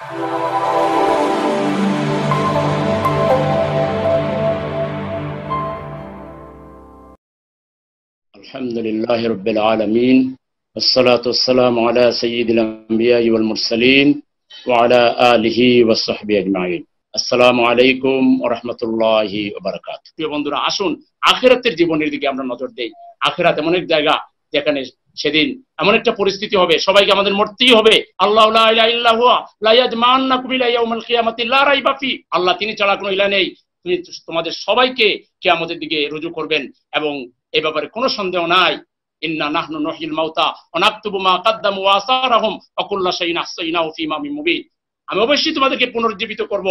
الحمد لله رب العالمين والصلاة والسلام على سيد الأنبياء والمرسلين وعلى آله وصحبه أجمعين عليكم ورحمة الله وبركاته প্রিয় বন্ধুরা عشون آخرة জীবনের দিকে আমরা كامرا দেই دي آخرة এক জায়গা যেখানে সেদিন এমন একটা পরিস্থিতি হবে সবাইকে আমাদের মরতেই হবে আল্লাহ আল্লাহ তিনি ছাড়া কোনো ইলা নেই তিনি তোমাদের সবাইকে কে আমাদের দিকে রুজু করবেন এবং এ ব্যাপারে কোনো সন্দেহ নাই ইন্না নাহনু নহিল মাউতা অনাক্তুবু মা কাদ্দামু ওয়াসারাহুম অকুল্লা শাইন আহসাইনাহু ফি ইমামিন মুবিন আমি অবশ্যই তোমাদেরকে পুনর্জীবিত করব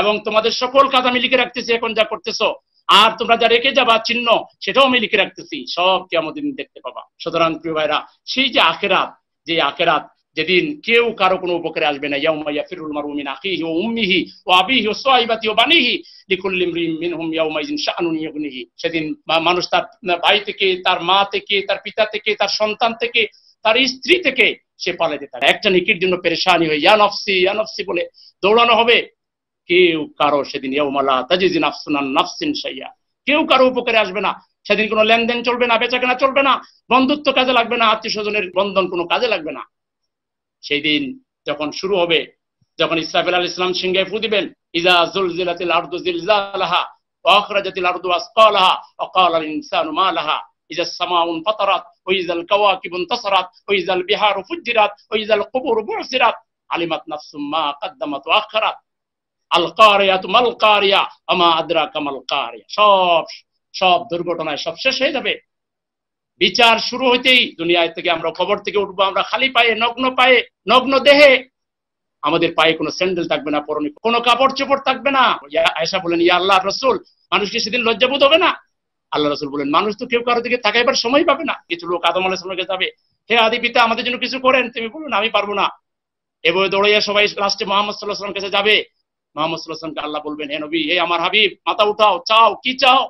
এবং তোমাদের সকল কাজ আমি লিখে রাখতেছি এখন যা করতেছো আর তোমরা যা রেখে যাবা চিহ্ন সেটাও আমি লিখে রাখতেছি সব কেমন দেখতে পাবা সুতরাং প্রিয় ভাইরা সেই যে আখেরাত যে আখেরাত যেদিন কেউ কারো কোনো উপকারে আসবে না ইয়াউমা ইয়াফিরুল মারু মিন আখিহি ওয়া উম্মিহি ওয়া আবিহি ওয়া সাহিবাতিহি ওয়া বানিহি লিকুল্লি ইমরিন মিনহুম ইয়াউমা ইযিন শাআনুন ইগনিহি সেদিন মানুষ তার ভাই থেকে তার মা থেকে তার পিতা থেকে তার সন্তান থেকে তার স্ত্রী থেকে সে পালাতে তার একটা নিকির জন্য পেরেশানি হয়ে ইয়ানফসি ইয়ানফসি বলে দৌড়ানো হবে কেউ কারো সেদিন ইয়াউমালা তাজিজি নাফসুনান সাইয়া কেউ কারো উপকারে আসবে না সেদিন কোনো লেনদেন চলবে না বেচা কেনা চলবে না বন্ধুত্ব কাজে লাগবে না আত্মীয় স্বজনের বন্ধন কোনো কাজে লাগবে না সেই দিন যখন শুরু হবে যখন ইসরাফিল আল ইসলাম সিংহে ফু দিবেন ইজা জুলজিলাতিল আরদু জিলজালাহা ওয়া আখরাজাতিল আরদু আসকালাহা ওয়া ক্বালাল ইনসানু মা লাহা إذا السماء انفطرت وإذا الكواكب انتصرت وإذا البحار فجرت وإذا القبور بعثرت علمت نفس ما قدمت আল কারিয়া তুমাল আমা আদ্রা কামাল কারিয়া সব সব দুর্ঘটনায় সব শেষ হয়ে যাবে বিচার শুরু হইতেই দুনিয়ায় থেকে আমরা খবর থেকে উঠবো আমরা খালি পায়ে নগ্ন পায়ে নগ্ন দেহে আমাদের পায়ে কোনো স্যান্ডেল থাকবে না পরনে কোনো কাপড় চোপড় থাকবে না আয়সা বলেন ইয়া আল্লাহ রসুল মানুষ কি সেদিন লজ্জাবোধ হবে না আল্লাহ রসুল বলেন মানুষ তো কেউ কারো দিকে তাকাইবার সময় পাবে না কিছু লোক আদম আলাহ আলাহিসামকে যাবে হে আদি পিতা আমাদের জন্য কিছু করেন তুমি বলুন আমি পারবো না এভাবে দৌড়াইয়া সবাই লাস্টে মোহাম্মদ সাল্লাহ সাল্লাম কাছে যাবে মোহাম্মদ সাল্লাহামকে আল্লাহ বলবেন হে নবী হে আমার হাবিব মাথা উঠাও চাও কি চাও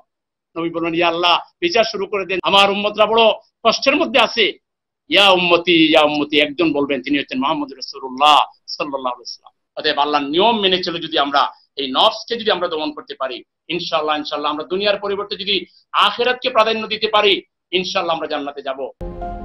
নবী বলবেন ইয়া আল্লাহ বিচার শুরু করে দেন আমার উম্মতরা বড় কষ্টের মধ্যে আছে ইয়া উম্মতি ইয়া উম্মতি একজন বলবেন তিনি হচ্ছেন মোহাম্মদ রসুল্লাহ সাল্লাহ ইসলাম অতএব আল্লাহ নিয়ম মেনে চলে যদি আমরা এই নফসকে যদি আমরা দমন করতে পারি ইনশাল্লাহ ইনশাল্লাহ আমরা দুনিয়ার পরিবর্তে যদি আখেরাতকে প্রাধান্য দিতে পারি ইনশাল্লাহ আমরা জান্নাতে যাব